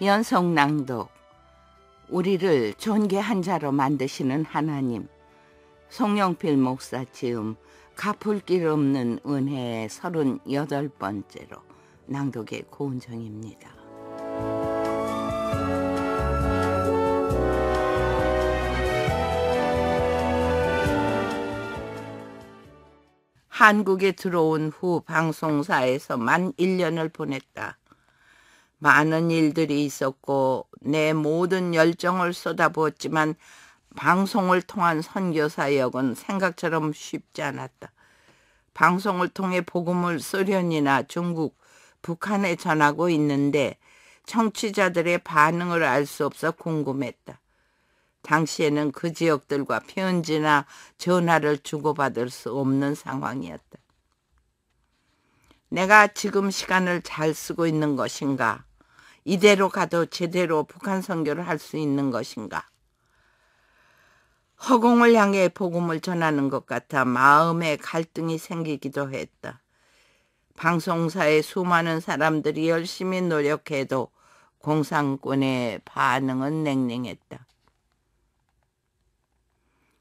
연속 낭독 우리를 존귀한 자로 만드시는 하나님 송영필 목사 지음 갚을 길 없는 은혜의 38번째로 낭독의 고은정입니다. 한국에 들어온 후 방송사에서만 1년을 보냈다. 많은 일들이 있었고 내 모든 열정을 쏟아부었지만 방송을 통한 선교 사역은 생각처럼 쉽지 않았다. 방송을 통해 복음을 소련이나 중국, 북한에 전하고 있는데 청취자들의 반응을 알 수 없어 궁금했다. 당시에는 그 지역들과 편지나 전화를 주고받을 수 없는 상황이었다. 내가 지금 시간을 잘 쓰고 있는 것인가? 이대로 가도 제대로 북한 선교를 할 수 있는 것인가? 허공을 향해 복음을 전하는 것 같아 마음에 갈등이 생기기도 했다. 방송사의 수많은 사람들이 열심히 노력해도 공산권의 반응은 냉랭했다.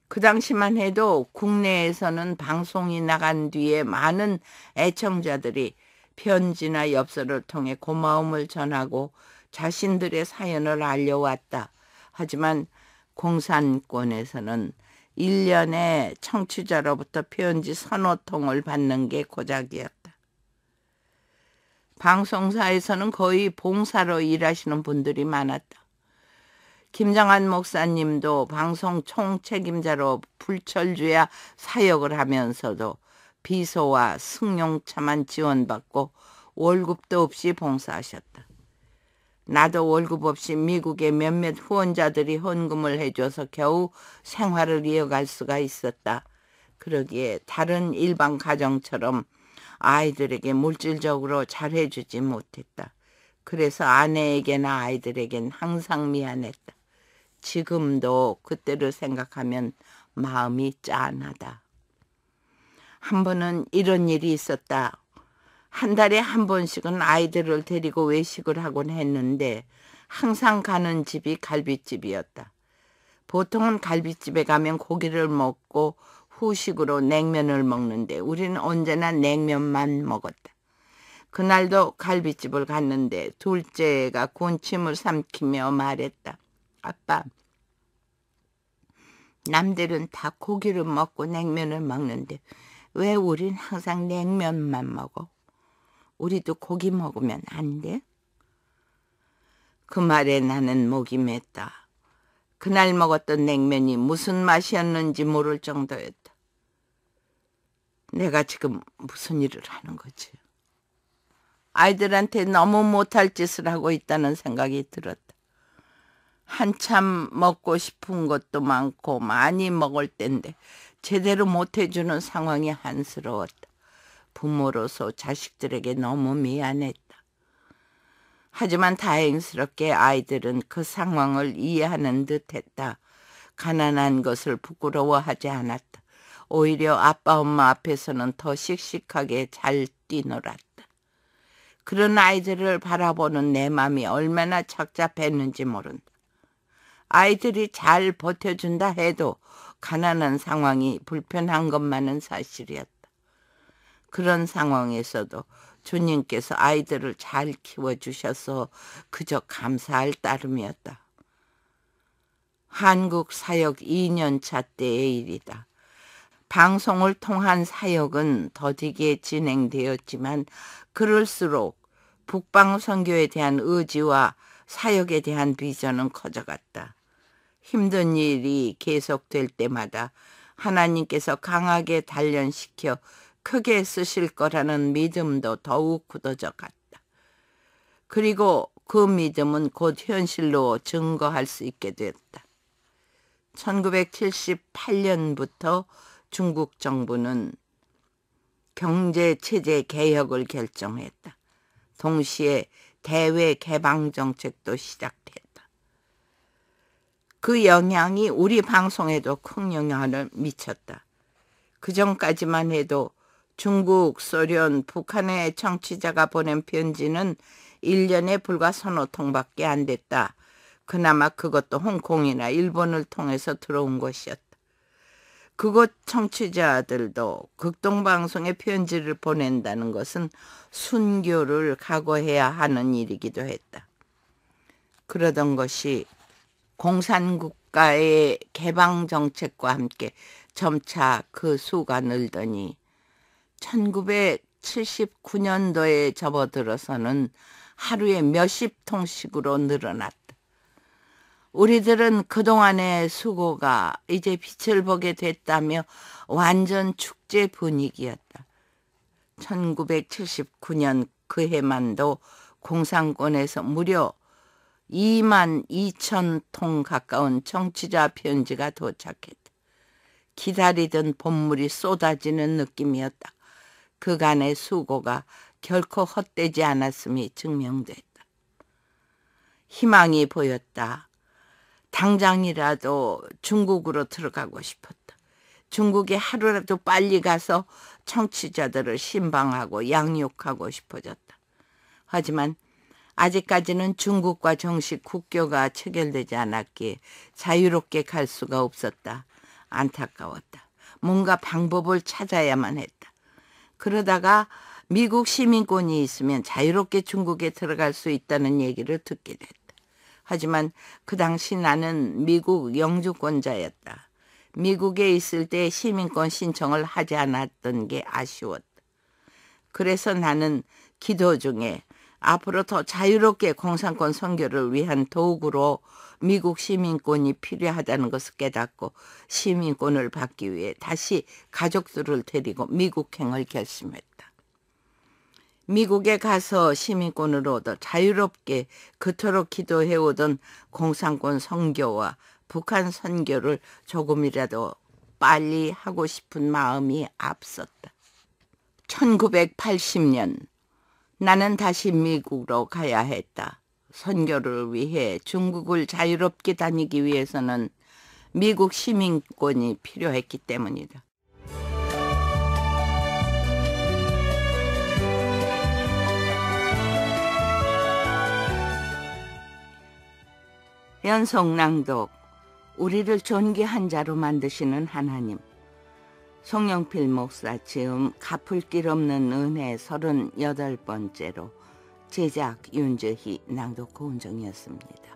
그 당시만 해도 국내에서는 방송이 나간 뒤에 많은 애청자들이 편지나 엽서를 통해 고마움을 전하고 자신들의 사연을 알려왔다. 하지만 공산권에서는 1년에 청취자로부터 편지 선호 통을 받는 게 고작이었다. 방송사에서는 거의 봉사로 일하시는 분들이 많았다. 김정한 목사님도 방송 총책임자로 불철주야 사역을 하면서도 비서와 승용차만 지원받고 월급도 없이 봉사하셨다. 나도 월급 없이 미국의 몇몇 후원자들이 헌금을 해줘서 겨우 생활을 이어갈 수가 있었다. 그러기에 다른 일반 가정처럼 아이들에게 물질적으로 잘해주지 못했다. 그래서 아내에게나 아이들에겐 항상 미안했다. 지금도 그때를 생각하면 마음이 짠하다. 한 번은 이런 일이 있었다. 한 달에 한 번씩은 아이들을 데리고 외식을 하곤 했는데 항상 가는 집이 갈비집이었다. 보통은 갈비집에 가면 고기를 먹고 후식으로 냉면을 먹는데 우리는 언제나 냉면만 먹었다. 그날도 갈비집을 갔는데 둘째가 군침을 삼키며 말했다. 아빠, 남들은 다 고기를 먹고 냉면을 먹는데 왜 우린 항상 냉면만 먹어? 우리도 고기 먹으면 안 돼? 그 말에 나는 목이 맸다. 그날 먹었던 냉면이 무슨 맛이었는지 모를 정도였다. 내가 지금 무슨 일을 하는 거지? 아이들한테 너무 못할 짓을 하고 있다는 생각이 들었다. 한참 먹고 싶은 것도 많고 많이 먹을 땐데 제대로 못해주는 상황이 한스러웠다. 부모로서 자식들에게 너무 미안했다. 하지만 다행스럽게 아이들은 그 상황을 이해하는 듯 했다. 가난한 것을 부끄러워하지 않았다. 오히려 아빠 엄마 앞에서는 더 씩씩하게 잘 뛰놀았다. 그런 아이들을 바라보는 내 마음이 얼마나 착잡했는지 모른다. 아이들이 잘 버텨준다 해도 가난한 상황이 불편한 것만은 사실이었다. 그런 상황에서도 주님께서 아이들을 잘 키워주셔서 그저 감사할 따름이었다. 한국 사역 2년차 때의 일이다. 방송을 통한 사역은 더디게 진행되었지만 그럴수록 북방선교에 대한 의지와 사역에 대한 비전은 커져갔다. 힘든 일이 계속될 때마다 하나님께서 강하게 단련시켜 크게 쓰실 거라는 믿음도 더욱 굳어져 갔다. 그리고 그 믿음은 곧 현실로 증거할 수 있게 됐다. 1978년부터 중국 정부는 경제체제 개혁을 결정했다. 동시에 대외 개방 정책도 시작됐다. 그 영향이 우리 방송에도 큰 영향을 미쳤다. 그 전까지만 해도 중국, 소련, 북한의 청취자가 보낸 편지는 1년에 불과 서너 통밖에 안 됐다. 그나마 그것도 홍콩이나 일본을 통해서 들어온 것이었다. 그곳 청취자들도 극동방송에 편지를 보낸다는 것은 순교를 각오해야 하는 일이기도 했다. 그러던 것이 공산국가의 개방 정책과 함께 점차 그 수가 늘더니 1979년도에 접어들어서는 하루에 몇십 통씩으로 늘어났다. 우리들은 그동안의 수고가 이제 빛을 보게 됐다며 완전 축제 분위기였다. 1979년 그 해만도 공산권에서 무려 2만 2천 통 가까운 청취자 편지가 도착했다. 기다리던 본물이 쏟아지는 느낌이었다. 그간의 수고가 결코 헛되지 않았음이 증명됐다. 희망이 보였다. 당장이라도 중국으로 들어가고 싶었다. 중국에 하루라도 빨리 가서 청취자들을 신방하고 양육하고 싶어졌다. 하지만 아직까지는 중국과 정식 국교가 체결되지 않았기에 자유롭게 갈 수가 없었다. 안타까웠다. 뭔가 방법을 찾아야만 했다. 그러다가 미국 시민권이 있으면 자유롭게 중국에 들어갈 수 있다는 얘기를 듣게 됐다. 하지만 그 당시 나는 미국 영주권자였다. 미국에 있을 때 시민권 신청을 하지 않았던 게 아쉬웠다. 그래서 나는 기도 중에 앞으로 더 자유롭게 공산권 선교를 위한 도구로 미국 시민권이 필요하다는 것을 깨닫고 시민권을 받기 위해 다시 가족들을 데리고 미국행을 결심했다. 미국에 가서 시민권을 얻어 자유롭게 그토록 기도해오던 공산권 선교와 북한 선교를 조금이라도 빨리 하고 싶은 마음이 앞섰다. 1980년 나는 다시 미국으로 가야 했다. 선교를 위해 중국을 자유롭게 다니기 위해서는 미국 시민권이 필요했기 때문이다. 연속 낭독 우리를 존귀한 자로 만드시는 하나님 송영필 목사 지음 갚을 길 없는 은혜 38번째로 제작 윤재희 낭독 고은정이었습니다.